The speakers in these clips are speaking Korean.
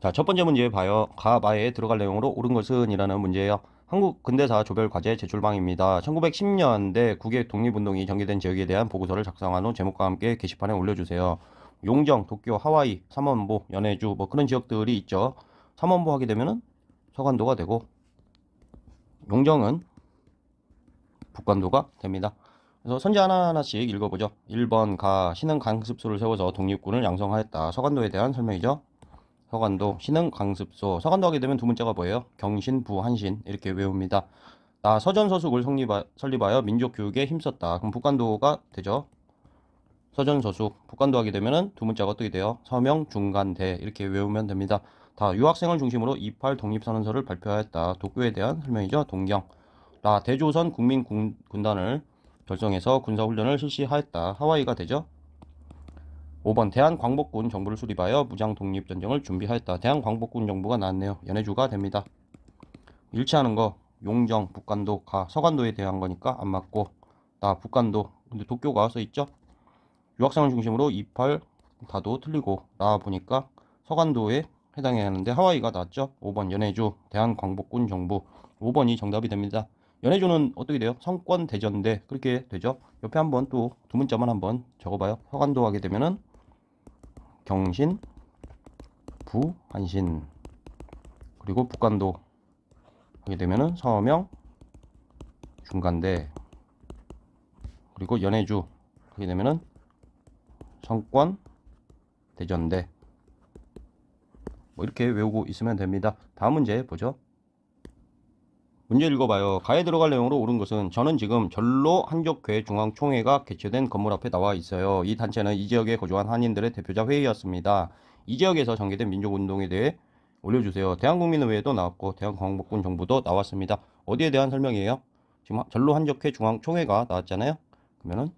자, 첫 번째 문제 봐요. 가 바에 들어갈 내용으로 옳은 것은 이라는 문제예요. 한국 근대사 조별 과제 제출방입니다. 1910년대 국외 독립운동이 전개된 지역에 대한 보고서를 작성한 후 제목과 함께 게시판에 올려주세요. 용정, 도쿄, 하와이, 삼원보, 연해주 뭐 그런 지역들이 있죠. 삼원보 하게 되면은 서관도가 되고 용정은 북관도가 됩니다. 그래서 선지 하나하나씩 읽어보죠. 1번 가, 신흥 강습소를 세워서 독립군을 양성하였다. 서관도에 대한 설명이죠. 서간도 신흥 강습소 서간도 하게 되면 두 문자가 뭐예요? 경신 부한신 이렇게 외웁니다. 나 서전 서숙을 성립하, 설립하여 민족 교육에 힘썼다. 그럼 북간도가 되죠. 서전 서숙 북간도 하게 되면두 문자가 어떻게 돼요? 서명 중간대 이렇게 외우면 됩니다. 다 유학생을 중심으로 28 독립선언서를 발표하였다. 도쿄에 대한 설명이죠. 동경. 나 대조선 국민군단을 결성해서 군사훈련을 실시하였다. 하와이가 되죠. 5번 대한광복군 정부를 수립하여 무장 독립전쟁을 준비하였다. 대한광복군 정부가 나왔네요. 연해주가 됩니다. 일치하는 거 용정, 북간도, 가, 서간도에 대한 거니까 안 맞고 나 북간도 근데 도쿄가 써있죠? 유학생을 중심으로 28 다도 틀리고 나와 보니까 서간도에 해당해야 하는데 하와이가 낫죠 5번 연해주 대한광복군 정부 5번이 정답이 됩니다. 연해주는 어떻게 돼요? 성권 대전대 그렇게 되죠. 옆에 한번 또 두 문자만 한번 적어봐요. 서간도 하게 되면은 경신, 부, 한신 그리고 북간도 하게 되면은 서명, 중간대 그리고 연해주 하게 되면은 성권, 대전대 뭐 이렇게 외우고 있으면 됩니다. 다음 문제 보죠. 문제 읽어봐요. 가에 들어갈 내용으로 옳은 것은 저는 지금 절로한족회중앙총회가 개최된 건물 앞에 나와 있어요. 이 단체는 이 지역에 거주한 한인들의 대표자 회의였습니다. 이 지역에서 전개된 민족운동에 대해 올려주세요. 대한국민의회도 나왔고 대한광복군 정부도 나왔습니다. 어디에 대한 설명이에요? 지금 전로 한족회 중앙총회가 나왔잖아요. 그러면은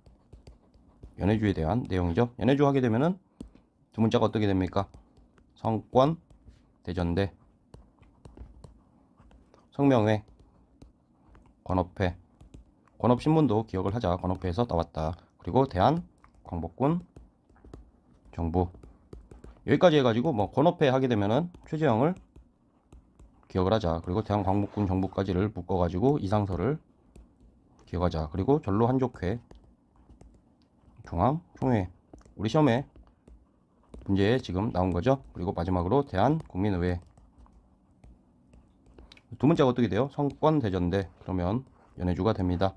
연해주에 대한 내용이죠. 연해주 하게 되면은 두 문자가 어떻게 됩니까? 성권 대전대 성명회 권업회 권업신문도 기억을 하자 권업회에서 나왔다 그리고 대한 광복군 정부 여기까지 해가지고 뭐 권업회 하게 되면은 최재형을 기억을 하자 그리고 대한 광복군 정부까지를 묶어가지고 이상서를 기억하자 그리고 전로 한족회 중앙 총회 우리 시험에 문제에 지금 나온 거죠 그리고 마지막으로 대한 국민의회 두 번째가 어떻게 돼요? 성권 대전대 그러면 연해주가 됩니다.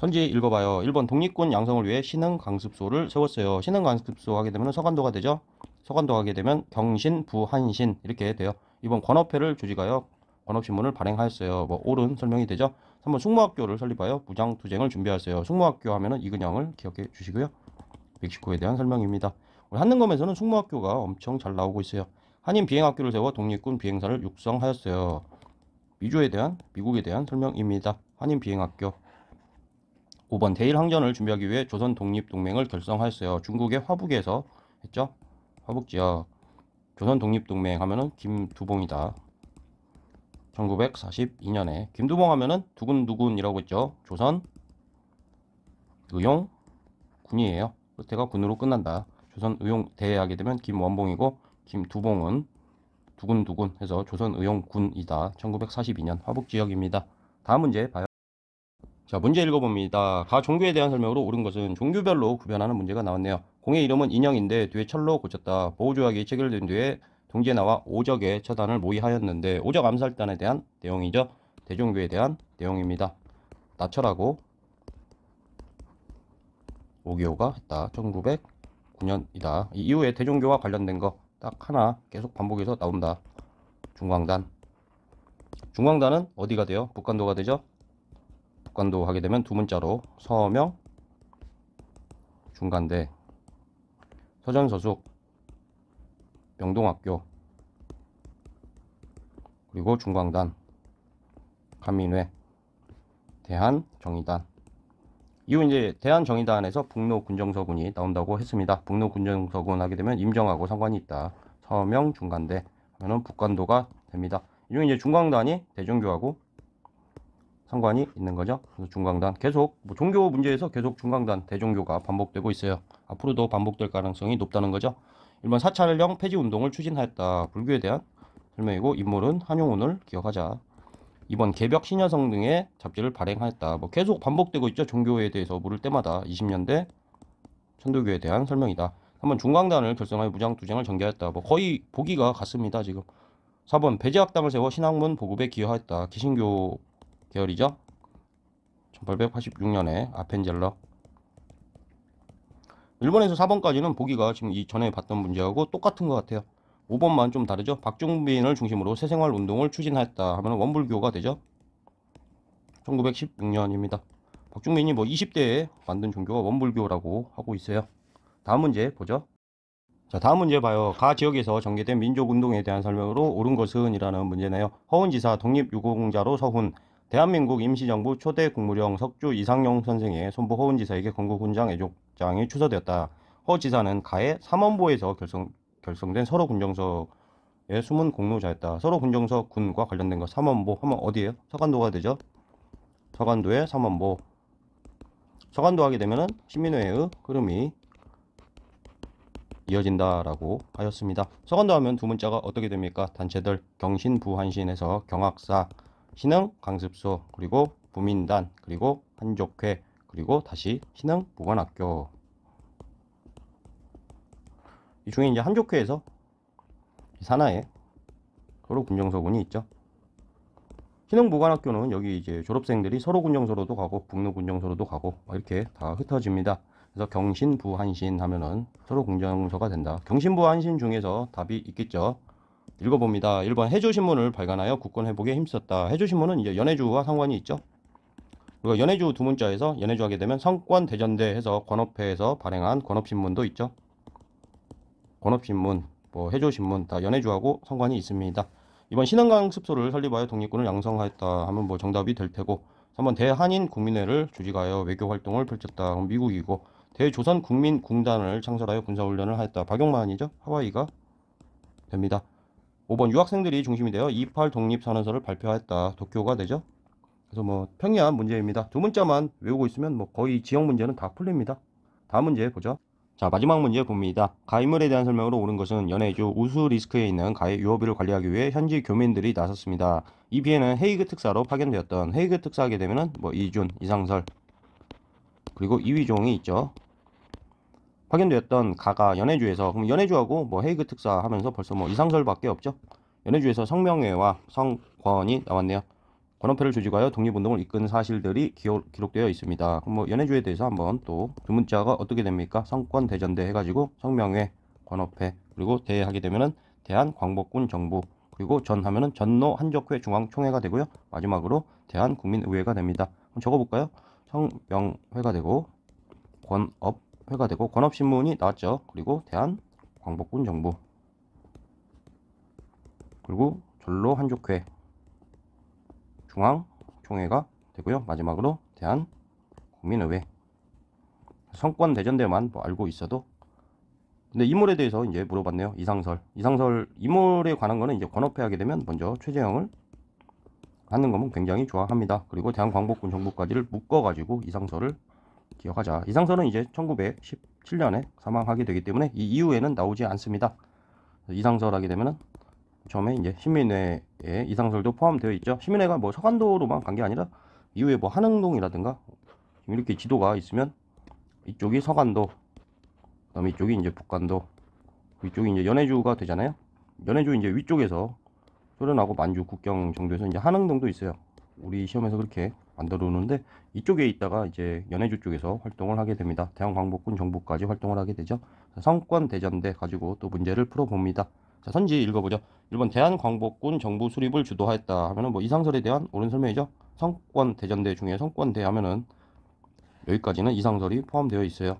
선지 읽어봐요. 1번 독립군 양성을 위해 신흥 강습소를 세웠어요. 신흥 강습소 하게 되면 서간도가 되죠. 서간도 하게 되면 경신, 부한신 이렇게 돼요. 2번 권업회를 조직하여 권업신문을 발행하였어요. 뭐 옳은 설명이 되죠. 3번 숙모학교를 설립하여 무장투쟁을 준비하였어요. 숙모학교 하면은 이근영을 기억해 주시고요. 멕시코에 대한 설명입니다. 한능검에서는 숙모학교가 엄청 잘 나오고 있어요. 한인 비행학교를 세워 독립군 비행사를 육성하였어요. 미주에 대한 미국에 대한 설명입니다. 한인 비행학교 5번 대일 항전을 준비하기 위해 조선 독립 동맹을 결성하였어요. 중국의 화북에서 했죠. 화북 지역 조선 독립 동맹 하면은 김두봉이다. 1942년에 김두봉 하면은 두근두근이라고 했죠. 조선 의용 군이에요. 끝에가 군으로 끝난다. 조선 의용 대회하게 되면 김원봉이고 김두봉은 두근두근 해서 조선의용군이다. 1942년 화북지역입니다. 다음 문제 봐요. 자 문제 읽어봅니다. 가 종교에 대한 설명으로 옳은 것은 종교별로 구별하는 문제가 나왔네요. 공의 이름은 인형인데 뒤에 철로 고쳤다. 보호조약이 체결된 뒤에 동제나와 오적의 처단을 모의하였는데 오적 암살단에 대한 내용이죠. 대종교에 대한 내용입니다. 나철하고 오기호가 했다. 1909년이다. 이후에 대종교와 관련된 거딱 하나 계속 반복해서 나온다. 중광단. 중광단은 어디가 돼요? 북간도가 되죠? 북간도 하게 되면 두 문자로 서명 중간대 서전서숙 명동학교 그리고 중광단 한민회 대한정의단 이후 이제 대한정의당에서 북노 군정서군이 나온다고 했습니다. 북노 군정서군 하게 되면 임정하고 상관이 있다. 서명 중간대 하면은 북관도가 됩니다. 이 중에 이제 중광단이 대종교하고 상관이 있는 거죠. 그래서 중광단 계속 뭐 종교 문제에서 계속 중광단 대종교가 반복되고 있어요. 앞으로도 반복될 가능성이 높다는 거죠. 일본 사찰령 폐지 운동을 추진하였다. 불교에 대한 설명이고 인물은 한용운을 기억하자. 이번 개벽 신여성 등의 잡지를 발행하였다. 뭐 계속 반복되고 있죠. 종교에 대해서 물을 때마다 20년대 천도교에 대한 설명이다. 한번 중강단을 결성하여 무장 투쟁을 전개하였다뭐 거의 보기가 같습니다. 지금 4번 배제학당을 세워 신학문 보급에 기여하였다. 기신교 계열이죠. 1886년에 아펜젤러 일본에서 4번까지는 보기가 지금 이 전에 봤던 문제하고 똑같은 것 같아요. 5번만 좀 다르죠. 박종빈을 중심으로 새생활 운동을 추진하였다 하면 원불교가 되죠. 1916년입니다. 박종빈이 뭐 20대에 만든 종교가 원불교라고 하고 있어요. 다음 문제 보죠. 자, 다음 문제 봐요. 가 지역에서 전개된 민족운동에 대한 설명으로 옳은 것은 이라는 문제네요. 허운 지사 독립유공자로 서훈, 대한민국 임시정부 초대 국무령 석주 이상용 선생의 손부 허운 지사에게 건국훈장 애족장이 추서되었다. 허 지사는 가의 삼원보에서 결성, 결성된 서로 군정석의 숨은 공로자였다. 서로 군정석 군과 관련된 것. 삼원보 하면 어디에요 서간도가 되죠. 서간도의 삼원보 서간도 하게 되면은 시민회의 흐름이 이어진다라고 하였습니다. 서간도 하면 두 문자가 어떻게 됩니까? 단체들 경신부한신에서 경학사, 신흥 강습소, 그리고 부민단, 그리고 한족회, 그리고 다시 신흥 보관학교 이 중에 이제 한족회에서 산하에 서로 군정서군이 있죠. 신흥보관학교는 여기 이제 졸업생들이 서로 군정서로도 가고 북로 군정서로도 가고 이렇게 다 흩어집니다. 그래서 경신부 한신 하면은 서로 군정서가 된다. 경신부 한신 중에서 답이 있겠죠. 읽어봅니다. 1번 해조신문을 발간하여 국권 회복에 힘썼다. 해조신문은 이제 연해주와 상관이 있죠. 그리고 연해주 두 문자에서 연해주 하게 되면 성권 대전대 해서 권업회에서 발행한 권업신문도 있죠. 권업신문, 뭐 해조신문 다 연해주하고 상관이 있습니다. 이번 신한강습소를 설립하여 독립군을 양성하였다 하면 뭐 정답이 될 테고 3번 대한인 국민회를 조직하여 외교 활동을 펼쳤다 하럼 미국이고 대조선 국민공단을 창설하여 군사훈련을 하였다 박용만이죠 하와이가 됩니다 5번 유학생들이 중심이 되어 28 독립선언서를 발표하였다 도쿄가 되죠 그래서 뭐 평이한 문제입니다 두 문자만 외우고 있으면 뭐 거의 지역 문제는 다 풀립니다 다음 문제 보죠 자 마지막 문제 봅니다. 가입물에 대한 설명으로 옳은 것은 연해주 우수 리스크에 있는 가입 유업비를 관리하기 위해 현지 교민들이 나섰습니다. 이비해는 헤이그 특사로 파견되었던 헤이그 특사하게 되면은 뭐 이준, 이상설 그리고 이위종이 있죠. 파견되었던 가가 연해주에서 그럼 연해주하고 뭐 헤이그 특사 하면서 벌써 뭐 이상설밖에 없죠. 연해주에서 성명회와 성권이 나왔네요. 번호표를 조직하여 독립운동을 이끈 사실들이 기록되어 있습니다. 뭐 연해주에 대해서 한번 또 두문자가 어떻게 됩니까? 성권대전대 해가지고 성명회, 권업회 그리고 대회하게 되면은 대한광복군 정부 그리고 전 하면은 전노 한적회 중앙총회가 되고요. 마지막으로 대한국민의회가 됩니다. 한번 적어볼까요? 성명회가 되고 권업회가 되고 권업신문이 나왔죠. 그리고 대한광복군 정부 그리고 전로 한족회 중앙총회가 되고요. 마지막으로 대한 국민의회 성권 대전대만 뭐 알고 있어도 근데 이물에 대해서 이제 물어봤네요. 이상설 이상설 이물에 관한 거는 이제 권업회 하게 되면 먼저 최재형을 하는 거면 굉장히 좋아합니다. 그리고 대한광복군 정부까지를 묶어가지고 이상설을 기억하자. 이상설은 이제 1917년에 사망하게 되기 때문에 이 이후에는 나오지 않습니다. 이상설하게 되면은 처음에 이제 시민회의 이상설도 포함되어 있죠. 시민회가 뭐 서간도로만 간 게 아니라 이후에 뭐 한흥동이라든가 이렇게 지도가 있으면 이쪽이 서간도, 그다음에 이쪽이 이제 북간도, 이쪽이 이제 연해주가 되잖아요. 연해주 이제 위쪽에서 소련하고 만주 국경 정도에서 이제 한흥동도 있어요. 우리 시험에서 그렇게 만들어 놓는데 이쪽에 있다가 이제 연해주 쪽에서 활동을 하게 됩니다. 대한광복군 정부까지 활동을 하게 되죠. 성권 대전대 가지고 또 문제를 풀어봅니다. 자, 선지 읽어보죠. 일본 대한광복군 정부 수립을 주도하였다 하면은 뭐 이상설에 대한 옳은 설명이죠. 성권 대전대 중에 성권대 하면은 여기까지는 이상설이 포함되어 있어요.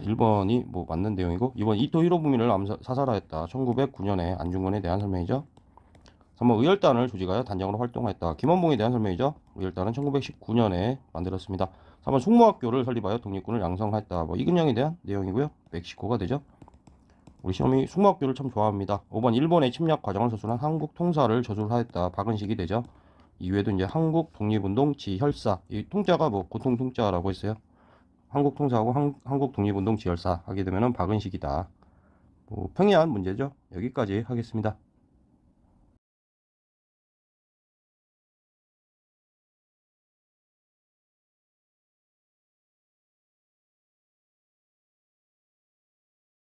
1번이 뭐 맞는 내용이고 2번 이토 히로부미를 사 사살하였다. 1909년에 안중근에 대한 설명이죠. 3번 뭐 의열단을 조직하여 단장으로 활동하였다. 김원봉에 대한 설명이죠. 의열단은 1919년에 만들었습니다. 3번 숙모학교를 설립하여 독립군을 양성하였다. 뭐 이근영에 대한 내용이고요. 멕시코가 되죠. 우리 시험이 숙막교를 참 좋아합니다. 5번 일본의 침략 과정을 서술한 한국 통사를 저술하였다. 박은식이 되죠. 이외에도 이제 한국 독립운동 지혈사 이 통자가 뭐 고통 통자라고 했어요. 한국 통사하고 한, 한국 독립운동 지혈사 하게 되면은 박은식이다. 뭐 평이한 문제죠. 여기까지 하겠습니다.